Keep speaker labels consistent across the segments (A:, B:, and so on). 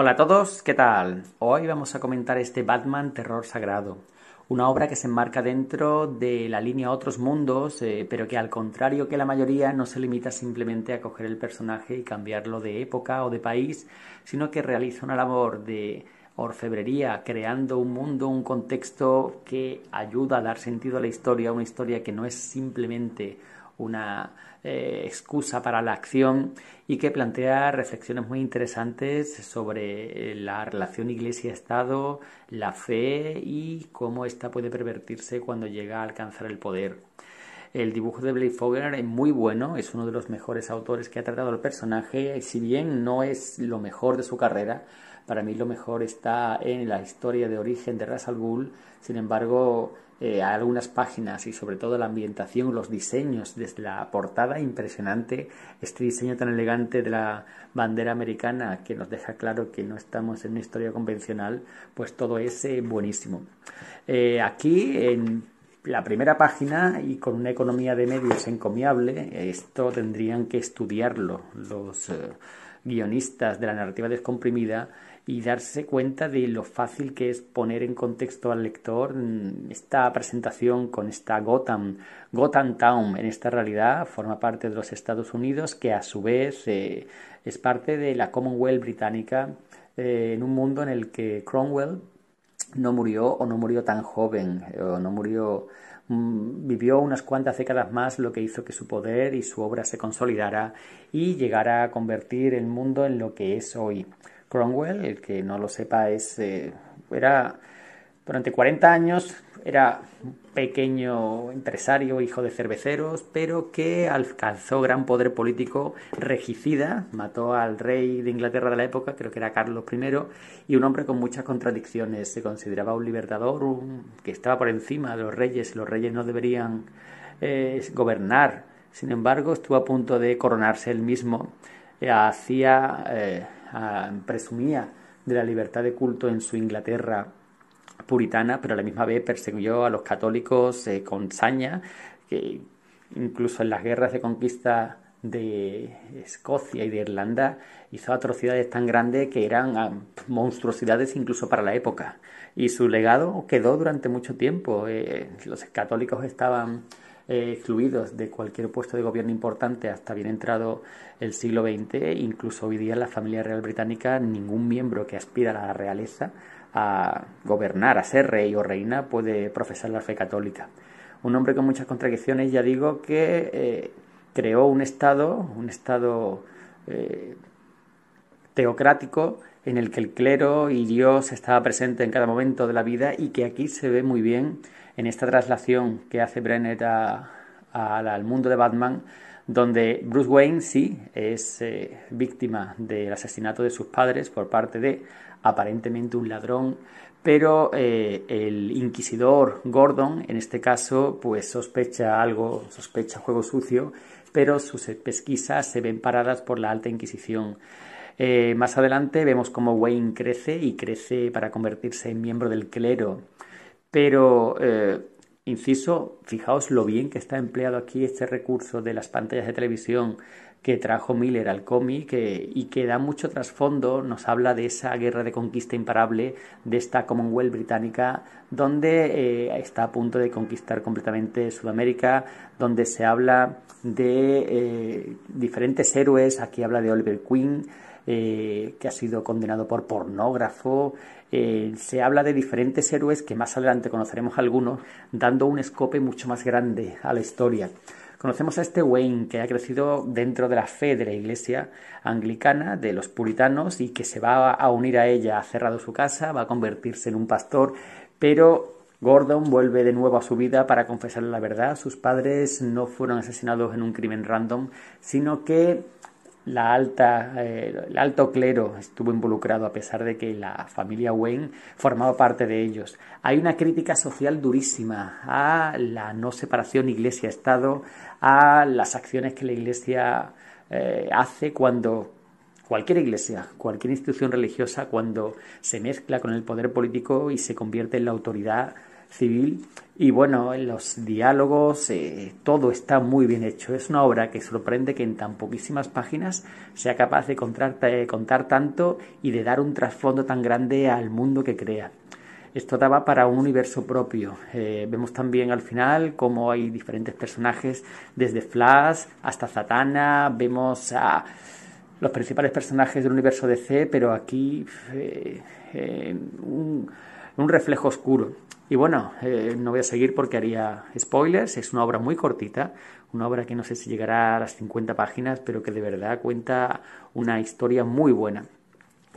A: Hola a todos, ¿qué tal? Hoy vamos a comentar este Batman Terror Sagrado, una obra que se enmarca dentro de la línea Otros Mundos, eh, pero que al contrario que la mayoría no se limita simplemente a coger el personaje y cambiarlo de época o de país, sino que realiza una labor de orfebrería, creando un mundo, un contexto que ayuda a dar sentido a la historia, una historia que no es simplemente una eh, excusa para la acción y que plantea reflexiones muy interesantes sobre la relación Iglesia-Estado, la fe y cómo ésta puede pervertirse cuando llega a alcanzar el poder. El dibujo de Blake Fogger es muy bueno, es uno de los mejores autores que ha tratado el personaje, si bien no es lo mejor de su carrera, para mí lo mejor está en la historia de origen de Ras al sin embargo eh, algunas páginas y sobre todo la ambientación, los diseños, desde la portada impresionante, este diseño tan elegante de la bandera americana que nos deja claro que no estamos en una historia convencional, pues todo es eh, buenísimo. Eh, aquí en la primera página y con una economía de medios encomiable, esto tendrían que estudiarlo los guionistas de la narrativa descomprimida y darse cuenta de lo fácil que es poner en contexto al lector mm, esta presentación con esta Gotham, Gotham Town en esta realidad forma parte de los Estados Unidos que a su vez eh, es parte de la Commonwealth británica eh, en un mundo en el que Cromwell no murió o no murió tan joven eh, o no murió mm, vivió unas cuantas décadas más lo que hizo que su poder y su obra se consolidara y llegara a convertir el mundo en lo que es hoy. Cromwell, el que no lo sepa, es, eh, durante 40 años, era un pequeño empresario, hijo de cerveceros, pero que alcanzó gran poder político regicida, mató al rey de Inglaterra de la época, creo que era Carlos I, y un hombre con muchas contradicciones. Se consideraba un libertador, un, que estaba por encima de los reyes, los reyes no deberían eh, gobernar. Sin embargo, estuvo a punto de coronarse él mismo. Eh, hacía... Ah, presumía de la libertad de culto en su Inglaterra puritana, pero a la misma vez perseguió a los católicos eh, con saña, que incluso en las guerras de conquista de Escocia y de Irlanda hizo atrocidades tan grandes que eran ah, monstruosidades incluso para la época. Y su legado quedó durante mucho tiempo. Eh, los católicos estaban excluidos eh, de cualquier puesto de gobierno importante hasta bien entrado el siglo XX, incluso hoy día en la familia real británica ningún miembro que aspira a la realeza a gobernar, a ser rey o reina, puede profesar la fe católica. Un hombre con muchas contradicciones, ya digo, que eh, creó un Estado, un Estado eh, teocrático, en el que el clero y Dios estaba presente en cada momento de la vida y que aquí se ve muy bien en esta traslación que hace Brenner al mundo de Batman, donde Bruce Wayne sí es eh, víctima del asesinato de sus padres por parte de aparentemente un ladrón, pero eh, el inquisidor Gordon en este caso pues sospecha algo, sospecha juego sucio, pero sus pesquisas se ven paradas por la alta inquisición. Eh, más adelante vemos cómo Wayne crece y crece para convertirse en miembro del clero. Pero, eh, inciso, fijaos lo bien que está empleado aquí este recurso de las pantallas de televisión que trajo Miller al cómic eh, y que da mucho trasfondo, nos habla de esa guerra de conquista imparable de esta Commonwealth británica, donde está a punto de conquistar completamente Sudamérica, donde se habla de diferentes héroes, aquí habla de Oliver Queen, eh, que ha sido condenado por pornógrafo. Eh, se habla de diferentes héroes que más adelante conoceremos algunos, dando un escope mucho más grande a la historia. Conocemos a este Wayne que ha crecido dentro de la fe de la iglesia anglicana, de los puritanos, y que se va a unir a ella. Ha cerrado su casa, va a convertirse en un pastor, pero Gordon vuelve de nuevo a su vida para confesarle la verdad. Sus padres no fueron asesinados en un crimen random, sino que alta, eh, el alto clero estuvo involucrado a pesar de que la familia Wayne formaba parte de ellos. Hay una crítica social durísima a la no separación iglesia-estado, a las acciones que la iglesia eh, hace cuando cualquier iglesia, cualquier institución religiosa, cuando se mezcla con el poder político y se convierte en la autoridad civil. Y bueno, en los diálogos eh, todo está muy bien hecho. Es una obra que sorprende que en tan poquísimas páginas sea capaz de contar, eh, tanto y de dar un trasfondo tan grande al mundo que crea. Esto daba para un universo propio. Eh, vemos también al final cómo hay diferentes personajes, desde Flash hasta Zatanna, vemos a los principales personajes del universo DC, pero aquí un reflejo oscuro y bueno, eh, no voy a seguir porque haría spoilers, es una obra muy cortita, una obra que no sé si llegará a las 50 páginas, pero que de verdad cuenta una historia muy buena.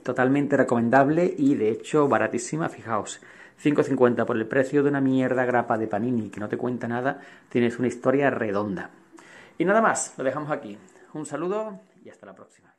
A: Totalmente recomendable y de hecho baratísima, fijaos. 5.50 por el precio de una mierda grapa de panini que no te cuenta nada, tienes una historia redonda. Y nada más, lo dejamos aquí. Un saludo y hasta la próxima.